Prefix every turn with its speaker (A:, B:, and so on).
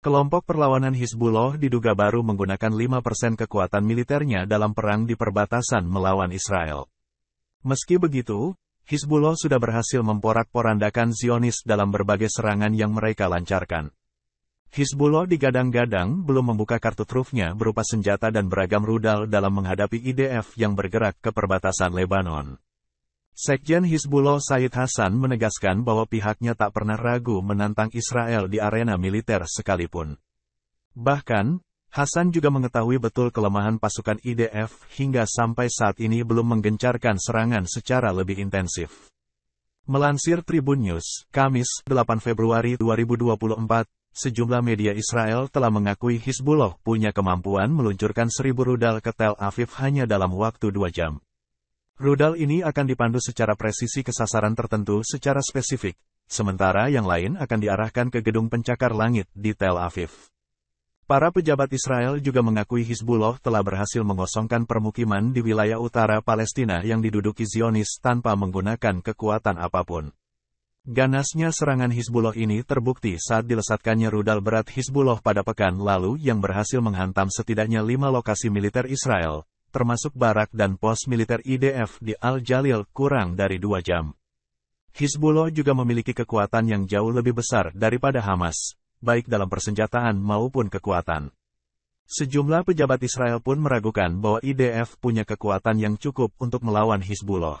A: Kelompok perlawanan Hizbullah diduga baru menggunakan 5% kekuatan militernya dalam perang di perbatasan melawan Israel. Meski begitu, Hizbullah sudah berhasil memporak-porandakan Zionis dalam berbagai serangan yang mereka lancarkan. Hizbullah digadang-gadang belum membuka kartu trufnya berupa senjata dan beragam rudal dalam menghadapi IDF yang bergerak ke perbatasan Lebanon. Sekjen Hizbullah Said Hasan menegaskan bahwa pihaknya tak pernah ragu menantang Israel di arena militer sekalipun. Bahkan, Hasan juga mengetahui betul kelemahan pasukan IDF hingga sampai saat ini belum menggencarkan serangan secara lebih intensif. Melansir Tribun News, Kamis, 8 Februari 2024, sejumlah media Israel telah mengakui Hizbullah punya kemampuan meluncurkan seribu rudal ke Tel Aviv hanya dalam waktu dua jam. Rudal ini akan dipandu secara presisi ke sasaran tertentu secara spesifik, sementara yang lain akan diarahkan ke gedung pencakar langit di Tel Aviv. Para pejabat Israel juga mengakui Hizbullah telah berhasil mengosongkan permukiman di wilayah utara Palestina yang diduduki Zionis tanpa menggunakan kekuatan apapun. Ganasnya serangan Hizbullah ini terbukti saat dilesatkannya rudal berat Hizbullah pada pekan lalu yang berhasil menghantam setidaknya lima lokasi militer Israel, termasuk barak dan pos militer IDF di Al-Jalil kurang dari dua jam. Hizbullah juga memiliki kekuatan yang jauh lebih besar daripada Hamas, baik dalam persenjataan maupun kekuatan. Sejumlah pejabat Israel pun meragukan bahwa IDF punya kekuatan yang cukup untuk melawan Hizbullah.